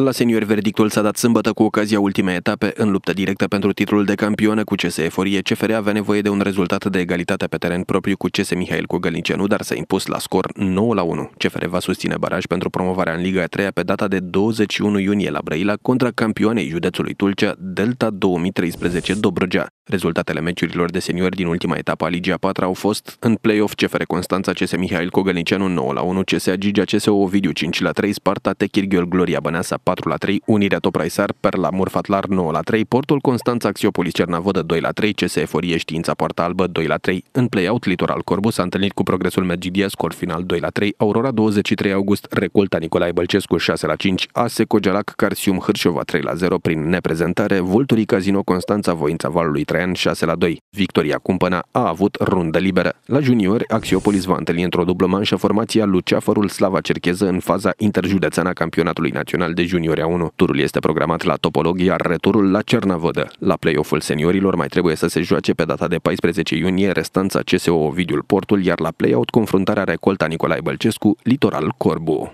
La senior verdictul s-a dat sâmbătă cu ocazia ultimei etape în luptă directă pentru titlul de campionă cu CS Eforie. CFR avea nevoie de un rezultat de egalitate pe teren propriu cu CS Mihail Cogălnicianu, dar s-a impus la scor 9 la 1. CFR va susține baraj pentru promovarea în Liga 3 pe data de 21 iunie la Brăila contra campioanei județului Tulcea Delta 2013 Dobrogea. Rezultatele meciurilor de seniori din ultima etapă a Ligia a 4 au fost în play-off CFR Constanța, CS Mihail Cogălnicianu 9 la 1, CSA Gigi CSO Ovidiu 5 la 3, Sparta Techirghiol Gloria Băneasa 4 la 3, Unirea Topraisar, Perla Murfatlar 9 la 3, Portul Constanța Axiopolis Cernavodă 2 la 3, CS Eforie Știința Poarta Albă 2 la 3. În play-out Litoral Corbu s-a întâlnit cu progresul Mergidia, scor final 2 la 3, Aurora 23 august, Recolta Nicolae Bălcescu 6 la 5, ASE Cogelac Carsium Hârșova 3 la 0 prin neprezentare, Vulturii Casino Constanța Voința Valului 3 corean 6 la 2. Victoria Cumpăna a avut rundă liberă. La juniori, Axiopolis va întâlni într-o dublă manșă formația Luceafărul Slava Cercheză în faza interjudețeană a campionatului național de juniori 1. Turul este programat la Topolog, iar returul la Cernavodă. La play-off-ul seniorilor mai trebuie să se joace pe data de 14 iunie restanța CSO Ovidiul Portul, iar la play-out confruntarea Recolta Nicolae Bălcescu, Litoral Corbu.